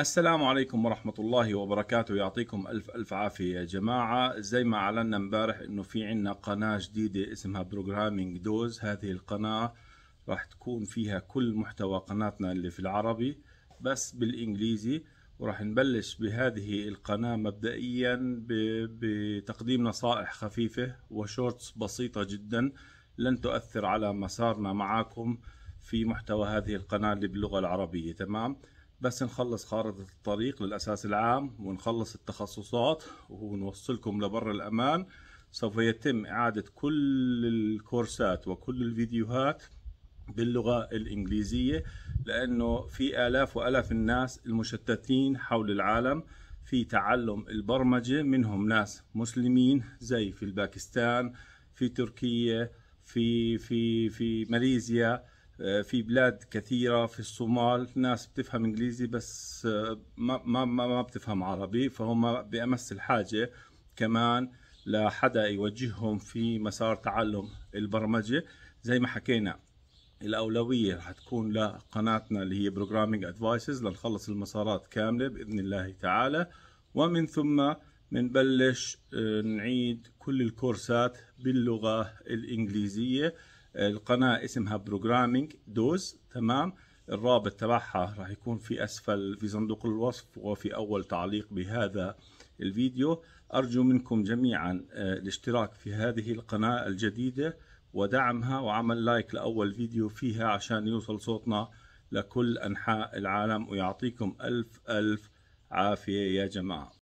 السلام عليكم ورحمة الله وبركاته يعطيكم ألف ألف عافية يا جماعة زي ما أعلنا امبارح إنه في عنا قناة جديدة اسمها بروجرامينج دوز هذه القناة راح تكون فيها كل محتوى قناتنا اللي في العربي بس بالإنجليزي وراح نبلش بهذه القناة مبدئيا بتقديم نصائح خفيفة وشورتس بسيطة جدا لن تؤثر على مسارنا معاكم في محتوى هذه القناة اللي باللغة العربية تمام؟ بس نخلص خارطة الطريق للأساس العام ونخلص التخصصات ونوصلكم لبر الأمان سوف يتم إعادة كل الكورسات وكل الفيديوهات باللغة الإنجليزية لأنه في آلاف وآلاف الناس المشتتين حول العالم في تعلم البرمجة منهم ناس مسلمين زي في الباكستان في تركيا في في في ماليزيا آه، في بلاد كثيرة في الصومال ناس بتفهم انجليزي بس آه، ما ما ما بتفهم عربي فهم بأمس الحاجة كمان لحدا يوجههم في مسار تعلم البرمجة زي ما حكينا الأولوية رح تكون لقناتنا اللي هي Programming Advices لنخلص المسارات كاملة بإذن الله تعالى ومن ثم بنبلش آه، نعيد كل الكورسات باللغة الإنجليزية القناه اسمها بروجرامينج دوز تمام الرابط تبعها راح يكون في اسفل في صندوق الوصف وفي اول تعليق بهذا الفيديو ارجو منكم جميعا آه، الاشتراك في هذه القناه الجديده ودعمها وعمل لايك لاول فيديو فيها عشان يوصل صوتنا لكل انحاء العالم ويعطيكم الف الف عافيه يا جماعه